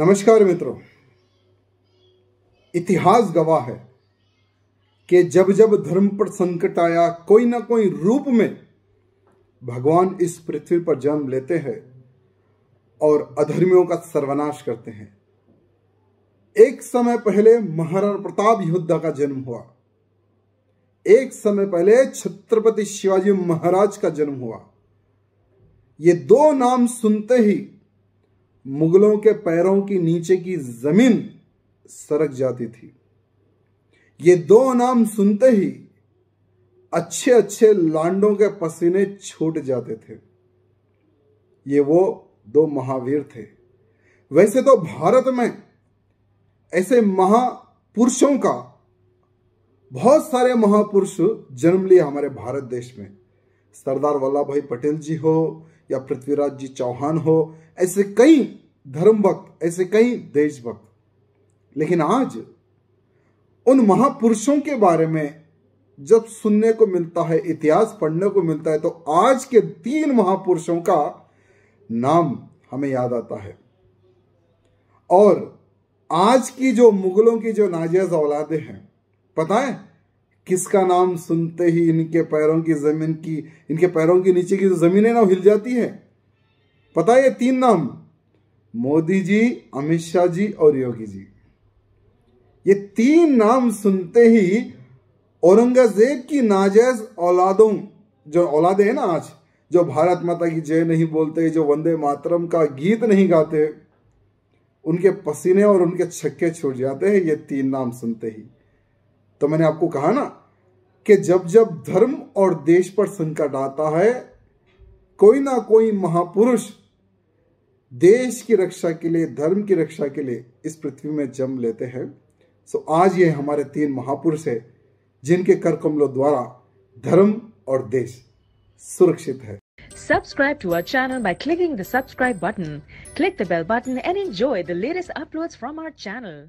नमस्कार मित्रों इतिहास गवाह है कि जब जब धर्म पर संकट आया कोई ना कोई रूप में भगवान इस पृथ्वी पर जन्म लेते हैं और अधर्मियों का सर्वनाश करते हैं एक समय पहले महाराणा प्रताप योद्धा का जन्म हुआ एक समय पहले छत्रपति शिवाजी महाराज का जन्म हुआ ये दो नाम सुनते ही मुगलों के पैरों की नीचे की जमीन सरक जाती थी ये दो नाम सुनते ही अच्छे अच्छे लांडों के पसीने छूट जाते थे ये वो दो महावीर थे वैसे तो भारत में ऐसे महापुरुषों का बहुत सारे महापुरुष जन्म लिए हमारे भारत देश में सरदार वल्लभ भाई पटेल जी हो या पृथ्वीराज जी चौहान हो ऐसे कई धर्म भक्त ऐसे कई देशभक्त लेकिन आज उन महापुरुषों के बारे में जब सुनने को मिलता है इतिहास पढ़ने को मिलता है तो आज के तीन महापुरुषों का नाम हमें याद आता है और आज की जो मुगलों की जो नाजायज औलादे हैं पता है किसका नाम सुनते ही इनके पैरों की जमीन की इनके पैरों के नीचे की जो जमीन है ना हिल जाती है पता है तीन नाम मोदी जी अमित शाह जी और योगी जी ये तीन नाम सुनते ही औरंगजेब की नाजायज औलादों जो औलादे हैं ना आज जो भारत माता की जय नहीं बोलते जो वंदे मातरम का गीत नहीं गाते उनके पसीने और उनके छक्के छूट जाते हैं ये तीन नाम सुनते ही तो मैंने आपको कहा ना कि जब जब धर्म और देश पर संकट आता है कोई ना कोई महापुरुष देश की रक्षा के लिए धर्म की रक्षा के लिए इस पृथ्वी में जन्म लेते हैं सो आज ये हमारे तीन महापुरुष है जिनके कर कमलों द्वारा धर्म और देश सुरक्षित है subscribe to our channel by clicking the subscribe button click the bell button and enjoy the latest uploads from our channel